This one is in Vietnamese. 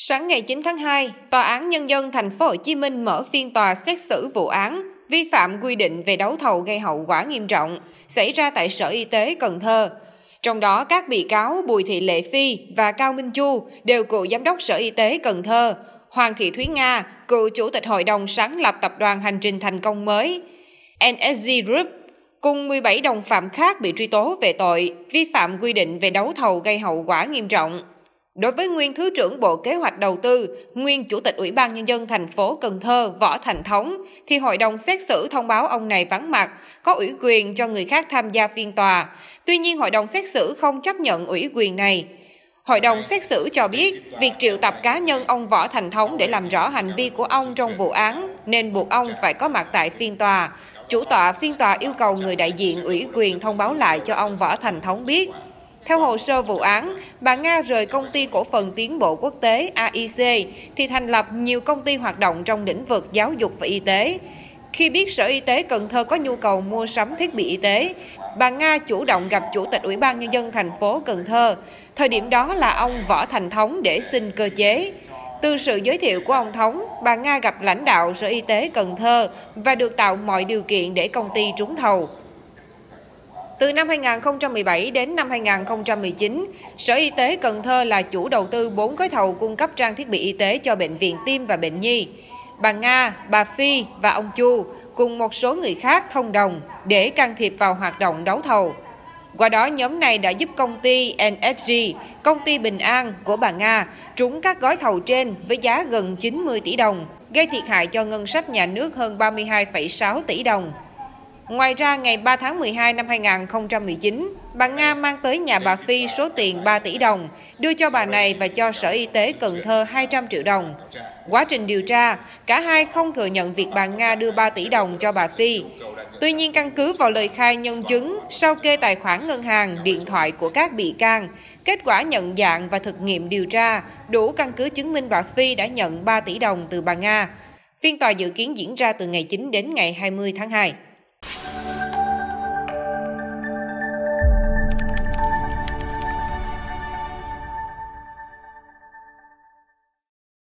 Sáng ngày 9 tháng 2, Tòa án Nhân dân Thành phố Hồ Chí Minh mở phiên tòa xét xử vụ án vi phạm quy định về đấu thầu gây hậu quả nghiêm trọng xảy ra tại Sở Y tế Cần Thơ. Trong đó các bị cáo Bùi Thị Lệ Phi và Cao Minh Chu đều cựu Giám đốc Sở Y tế Cần Thơ, Hoàng Thị Thúy Nga, cựu Chủ tịch Hội đồng sáng lập Tập đoàn Hành trình Thành công mới, NSG Group, cùng 17 đồng phạm khác bị truy tố về tội vi phạm quy định về đấu thầu gây hậu quả nghiêm trọng. Đối với nguyên thứ trưởng Bộ Kế hoạch Đầu tư, nguyên chủ tịch Ủy ban nhân dân thành phố Cần Thơ Võ Thành Thống thì hội đồng xét xử thông báo ông này vắng mặt, có ủy quyền cho người khác tham gia phiên tòa. Tuy nhiên hội đồng xét xử không chấp nhận ủy quyền này. Hội đồng xét xử cho biết việc triệu tập cá nhân ông Võ Thành Thống để làm rõ hành vi của ông trong vụ án nên buộc ông phải có mặt tại phiên tòa. Chủ tọa phiên tòa yêu cầu người đại diện ủy quyền thông báo lại cho ông Võ Thành Thống biết. Theo hồ sơ vụ án, bà Nga rời công ty cổ phần tiến bộ quốc tế AIC thì thành lập nhiều công ty hoạt động trong lĩnh vực giáo dục và y tế. Khi biết Sở Y tế Cần Thơ có nhu cầu mua sắm thiết bị y tế, bà Nga chủ động gặp Chủ tịch Ủy ban Nhân dân thành phố Cần Thơ. Thời điểm đó là ông Võ Thành Thống để xin cơ chế. Từ sự giới thiệu của ông Thống, bà Nga gặp lãnh đạo Sở Y tế Cần Thơ và được tạo mọi điều kiện để công ty trúng thầu. Từ năm 2017 đến năm 2019, Sở Y tế Cần Thơ là chủ đầu tư 4 gói thầu cung cấp trang thiết bị y tế cho bệnh viện tim và bệnh nhi. Bà Nga, bà Phi và ông Chu cùng một số người khác thông đồng để can thiệp vào hoạt động đấu thầu. Qua đó, nhóm này đã giúp công ty NSG, công ty Bình An của bà Nga trúng các gói thầu trên với giá gần 90 tỷ đồng, gây thiệt hại cho ngân sách nhà nước hơn 32,6 tỷ đồng. Ngoài ra, ngày 3 tháng 12 năm 2019, bà Nga mang tới nhà bà Phi số tiền 3 tỷ đồng, đưa cho bà này và cho Sở Y tế Cần Thơ 200 triệu đồng. Quá trình điều tra, cả hai không thừa nhận việc bà Nga đưa 3 tỷ đồng cho bà Phi. Tuy nhiên, căn cứ vào lời khai nhân chứng, sau kê tài khoản ngân hàng, điện thoại của các bị can, kết quả nhận dạng và thực nghiệm điều tra đủ căn cứ chứng minh bà Phi đã nhận 3 tỷ đồng từ bà Nga. Phiên tòa dự kiến diễn ra từ ngày 9 đến ngày 20 tháng 2.